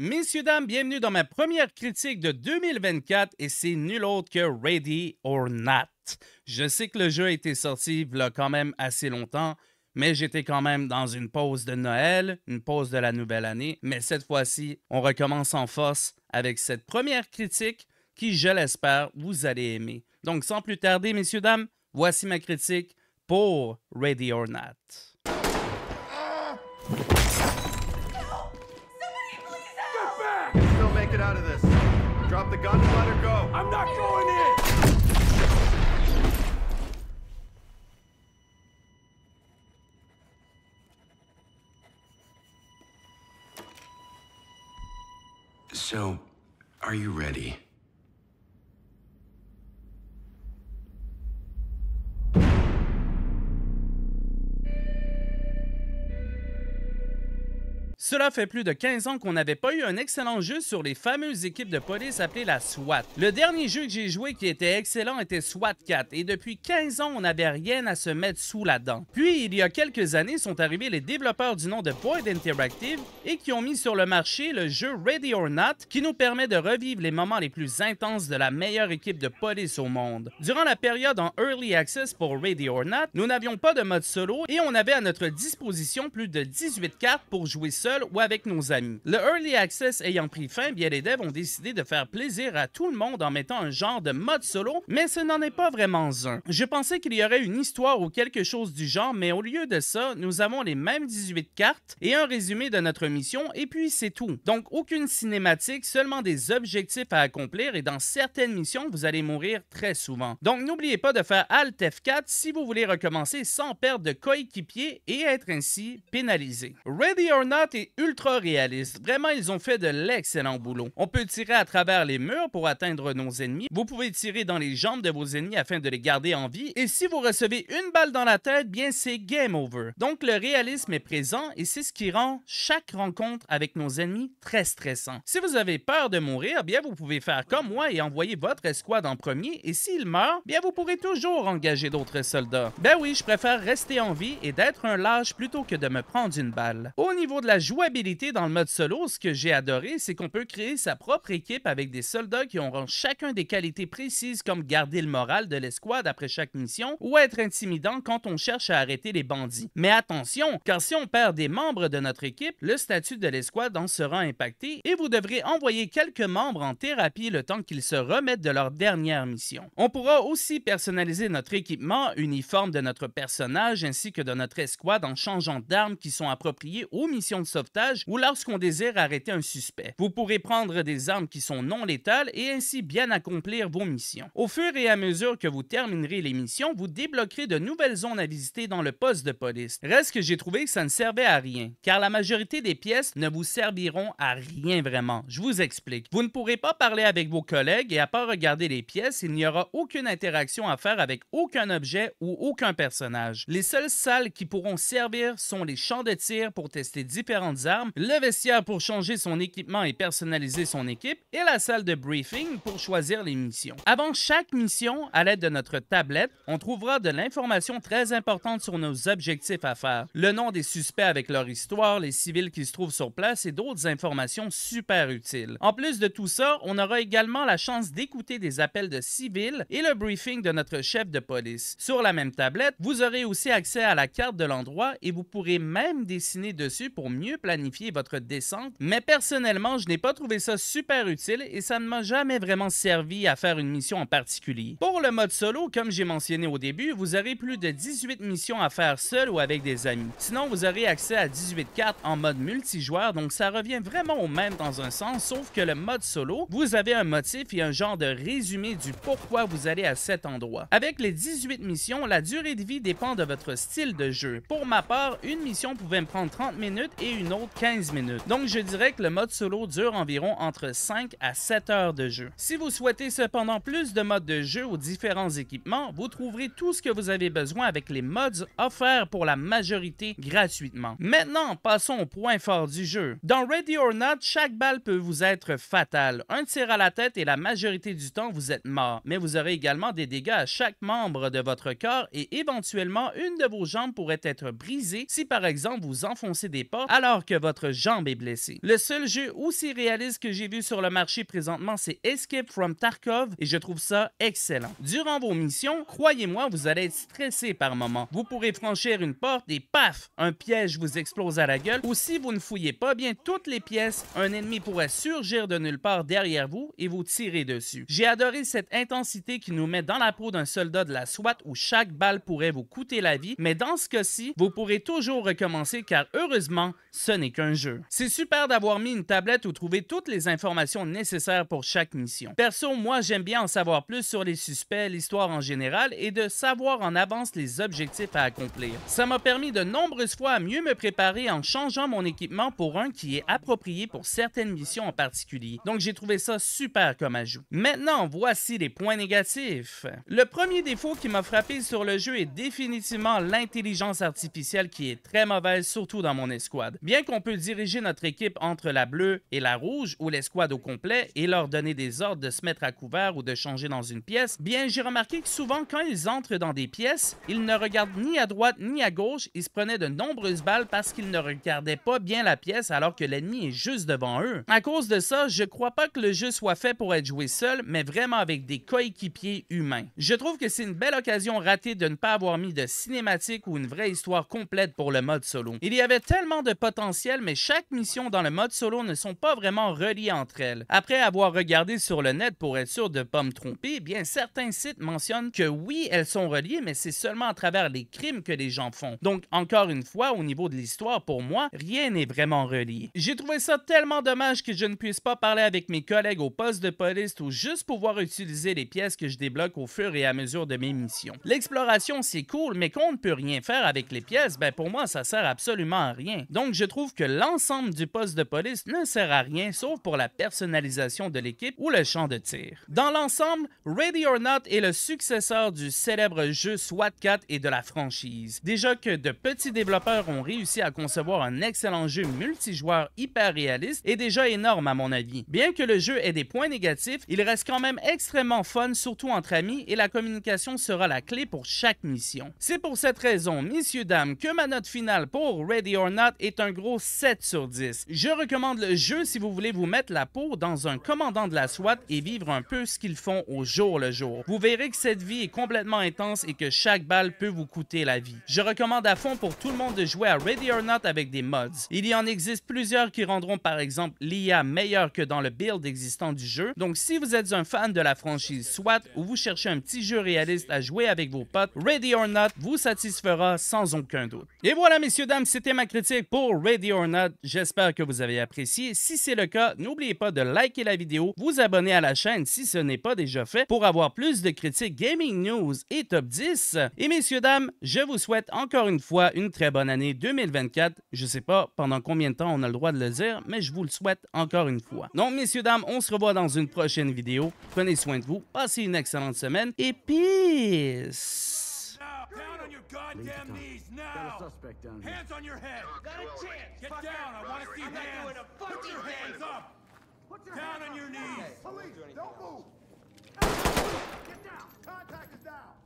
Messieurs, dames, bienvenue dans ma première critique de 2024 et c'est nul autre que Ready or Not. Je sais que le jeu a été sorti il a quand même assez longtemps, mais j'étais quand même dans une pause de Noël, une pause de la nouvelle année, mais cette fois-ci, on recommence en force avec cette première critique qui, je l'espère, vous allez aimer. Donc sans plus tarder, messieurs, dames, voici ma critique pour Ready or Not. Drop the gun and let her go. I'm not going in! So, are you ready? Cela fait plus de 15 ans qu'on n'avait pas eu un excellent jeu sur les fameuses équipes de police appelées la SWAT. Le dernier jeu que j'ai joué qui était excellent était SWAT 4 et depuis 15 ans, on n'avait rien à se mettre sous la dent. Puis, il y a quelques années, sont arrivés les développeurs du nom de Void Interactive et qui ont mis sur le marché le jeu Ready or Not qui nous permet de revivre les moments les plus intenses de la meilleure équipe de police au monde. Durant la période en Early Access pour Ready or Not, nous n'avions pas de mode solo et on avait à notre disposition plus de 18 cartes pour jouer seul ou avec nos amis. Le Early Access ayant pris fin, bien les devs ont décidé de faire plaisir à tout le monde en mettant un genre de mode solo, mais ce n'en est pas vraiment un. Je pensais qu'il y aurait une histoire ou quelque chose du genre, mais au lieu de ça, nous avons les mêmes 18 cartes et un résumé de notre mission, et puis c'est tout. Donc aucune cinématique, seulement des objectifs à accomplir, et dans certaines missions, vous allez mourir très souvent. Donc n'oubliez pas de faire Alt F4 si vous voulez recommencer sans perdre de coéquipier et être ainsi pénalisé. Ready or Not est ultra réaliste. Vraiment, ils ont fait de l'excellent boulot. On peut tirer à travers les murs pour atteindre nos ennemis. Vous pouvez tirer dans les jambes de vos ennemis afin de les garder en vie. Et si vous recevez une balle dans la tête, bien c'est game over. Donc le réalisme est présent et c'est ce qui rend chaque rencontre avec nos ennemis très stressant. Si vous avez peur de mourir, bien vous pouvez faire comme moi et envoyer votre escouade en premier. Et s'il meurt, bien vous pourrez toujours engager d'autres soldats. Ben oui, je préfère rester en vie et d'être un lâche plutôt que de me prendre une balle. Au niveau de la joue, jouabilité dans le mode solo, ce que j'ai adoré, c'est qu'on peut créer sa propre équipe avec des soldats qui auront chacun des qualités précises comme garder le moral de l'escouade après chaque mission ou être intimidant quand on cherche à arrêter les bandits. Mais attention, car si on perd des membres de notre équipe, le statut de l'escouade en sera impacté et vous devrez envoyer quelques membres en thérapie le temps qu'ils se remettent de leur dernière mission. On pourra aussi personnaliser notre équipement, uniforme de notre personnage ainsi que de notre escouade en changeant d'armes qui sont appropriées aux missions de sauvetage ou lorsqu'on désire arrêter un suspect. Vous pourrez prendre des armes qui sont non létales et ainsi bien accomplir vos missions. Au fur et à mesure que vous terminerez les missions, vous débloquerez de nouvelles zones à visiter dans le poste de police. Reste que j'ai trouvé que ça ne servait à rien, car la majorité des pièces ne vous serviront à rien vraiment. Je vous explique. Vous ne pourrez pas parler avec vos collègues et à part regarder les pièces, il n'y aura aucune interaction à faire avec aucun objet ou aucun personnage. Les seules salles qui pourront servir sont les champs de tir pour tester différentes armes, le vestiaire pour changer son équipement et personnaliser son équipe, et la salle de briefing pour choisir les missions. Avant chaque mission, à l'aide de notre tablette, on trouvera de l'information très importante sur nos objectifs à faire, le nom des suspects avec leur histoire, les civils qui se trouvent sur place et d'autres informations super utiles. En plus de tout ça, on aura également la chance d'écouter des appels de civils et le briefing de notre chef de police. Sur la même tablette, vous aurez aussi accès à la carte de l'endroit et vous pourrez même dessiner dessus pour mieux placer planifier votre descente, mais personnellement, je n'ai pas trouvé ça super utile et ça ne m'a jamais vraiment servi à faire une mission en particulier. Pour le mode solo, comme j'ai mentionné au début, vous aurez plus de 18 missions à faire seul ou avec des amis. Sinon, vous aurez accès à 18 cartes en mode multijoueur, donc ça revient vraiment au même dans un sens, sauf que le mode solo, vous avez un motif et un genre de résumé du pourquoi vous allez à cet endroit. Avec les 18 missions, la durée de vie dépend de votre style de jeu. Pour ma part, une mission pouvait me prendre 30 minutes et une autre 15 minutes. Donc je dirais que le mode solo dure environ entre 5 à 7 heures de jeu. Si vous souhaitez cependant plus de modes de jeu ou différents équipements, vous trouverez tout ce que vous avez besoin avec les mods offerts pour la majorité gratuitement. Maintenant, passons au point fort du jeu. Dans Ready or Not, chaque balle peut vous être fatale. Un tir à la tête et la majorité du temps, vous êtes mort, mais vous aurez également des dégâts à chaque membre de votre corps et éventuellement une de vos jambes pourrait être brisée si par exemple vous enfoncez des portes alors que votre jambe est blessée. Le seul jeu aussi réaliste que j'ai vu sur le marché présentement, c'est Escape from Tarkov et je trouve ça excellent. Durant vos missions, croyez-moi, vous allez être stressé par moments. Vous pourrez franchir une porte et paf, un piège vous explose à la gueule ou si vous ne fouillez pas bien toutes les pièces, un ennemi pourrait surgir de nulle part derrière vous et vous tirer dessus. J'ai adoré cette intensité qui nous met dans la peau d'un soldat de la SWAT où chaque balle pourrait vous coûter la vie, mais dans ce cas-ci, vous pourrez toujours recommencer car heureusement, ce n'est qu'un jeu. C'est super d'avoir mis une tablette où trouver toutes les informations nécessaires pour chaque mission. Perso, moi j'aime bien en savoir plus sur les suspects l'histoire en général et de savoir en avance les objectifs à accomplir. Ça m'a permis de nombreuses fois à mieux me préparer en changeant mon équipement pour un qui est approprié pour certaines missions en particulier. Donc j'ai trouvé ça super comme ajout. Maintenant, voici les points négatifs. Le premier défaut qui m'a frappé sur le jeu est définitivement l'intelligence artificielle qui est très mauvaise, surtout dans mon escouade. Bien qu'on peut diriger notre équipe entre la bleue et la rouge ou l'escouade au complet et leur donner des ordres de se mettre à couvert ou de changer dans une pièce, bien j'ai remarqué que souvent, quand ils entrent dans des pièces, ils ne regardent ni à droite ni à gauche. Ils se prenaient de nombreuses balles parce qu'ils ne regardaient pas bien la pièce alors que l'ennemi est juste devant eux. À cause de ça, je crois pas que le jeu soit fait pour être joué seul, mais vraiment avec des coéquipiers humains. Je trouve que c'est une belle occasion ratée de ne pas avoir mis de cinématique ou une vraie histoire complète pour le mode solo. Il y avait tellement de potentiel, mais chaque mission dans le mode solo ne sont pas vraiment reliées entre elles. Après avoir regardé sur le net pour être sûr de ne pas me tromper, eh bien certains certains sites que oui, elles sont reliées, mais c'est seulement à travers les crimes que les gens font. Donc, encore une fois, au niveau de l'histoire, pour moi, rien n'est vraiment relié. J'ai trouvé ça tellement dommage que je ne puisse pas parler avec mes collègues au poste de police ou juste pouvoir utiliser les pièces que je débloque au fur et à mesure de mes missions. L'exploration, c'est cool, mais qu'on ne peut rien faire avec les pièces, ben pour moi, ça sert absolument à rien. Donc, je trouve que l'ensemble du poste de police ne sert à rien sauf pour la personnalisation de l'équipe ou le champ de tir. Dans l'ensemble, Ready or Not est le successeur du célèbre jeu SWAT 4 et de la franchise. Déjà que de petits développeurs ont réussi à concevoir un excellent jeu multijoueur hyper réaliste est déjà énorme à mon avis. Bien que le jeu ait des points négatifs, il reste quand même extrêmement fun, surtout entre amis, et la communication sera la clé pour chaque mission. C'est pour cette raison, messieurs, dames, que ma note finale pour Ready or Not est un gros 7 sur 10. Je recommande le jeu si vous voulez vous mettre la peau dans un commandant de la SWAT et vivre un peu ce qu'ils font au jour le jour. Vous verrez que cette vie est complètement intense et que chaque balle peut vous coûter la vie. Je recommande à fond pour tout le monde de jouer à Ready or Not avec des mods. Il y en existe plusieurs qui rendront par exemple l'IA meilleure que dans le build existant du jeu, donc si vous êtes un fan de la franchise SWAT ou vous cherchez un petit jeu réaliste à jouer avec vos potes, Ready or Not vous satisfera sans aucun doute. Et voilà messieurs dames, c'était ma critique pour Ready or Not. J'espère que vous avez apprécié. Si c'est le cas, n'oubliez pas de liker la vidéo, vous abonner à la chaîne si ce n'est pas déjà fait pour avoir plus de critiques gaming news et top 10. Et messieurs, dames, je vous souhaite encore une fois une très bonne année 2024. Je sais pas pendant combien de temps on a le droit de le dire, mais je vous le souhaite encore une fois. Donc, messieurs, dames, on se revoit dans une prochaine vidéo. Prenez soin de vous, passez une excellente semaine et peace! Get down! Contact is down!